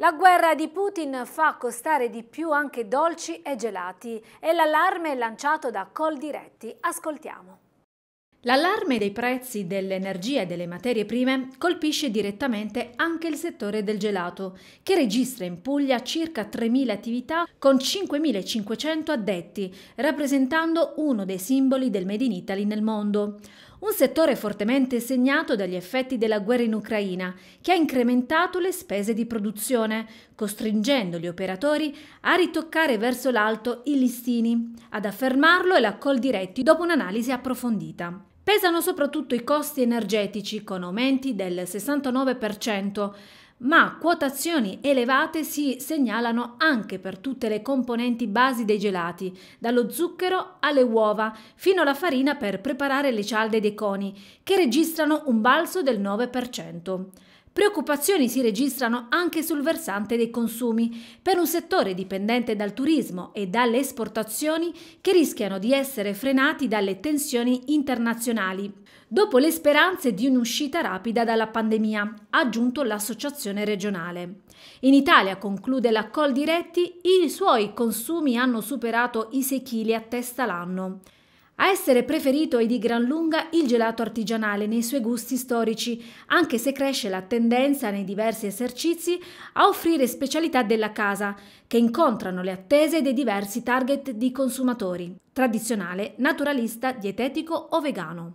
La guerra di Putin fa costare di più anche dolci e gelati e l'allarme è lanciato da Coldiretti. Ascoltiamo. L'allarme dei prezzi dell'energia e delle materie prime colpisce direttamente anche il settore del gelato, che registra in Puglia circa 3.000 attività con 5.500 addetti, rappresentando uno dei simboli del Made in Italy nel mondo un settore fortemente segnato dagli effetti della guerra in Ucraina, che ha incrementato le spese di produzione, costringendo gli operatori a ritoccare verso l'alto i listini, ad affermarlo è la Col diretti dopo un'analisi approfondita. Pesano soprattutto i costi energetici, con aumenti del 69%, ma quotazioni elevate si segnalano anche per tutte le componenti basi dei gelati, dallo zucchero alle uova fino alla farina per preparare le cialde dei coni, che registrano un balzo del 9%. Preoccupazioni si registrano anche sul versante dei consumi, per un settore dipendente dal turismo e dalle esportazioni che rischiano di essere frenati dalle tensioni internazionali, dopo le speranze di un'uscita rapida dalla pandemia, ha aggiunto l'associazione regionale. In Italia, conclude la Col Diretti, i suoi consumi hanno superato i 6 kg a testa l'anno. A essere preferito è di gran lunga il gelato artigianale nei suoi gusti storici, anche se cresce la tendenza nei diversi esercizi a offrire specialità della casa, che incontrano le attese dei diversi target di consumatori, tradizionale, naturalista, dietetico o vegano.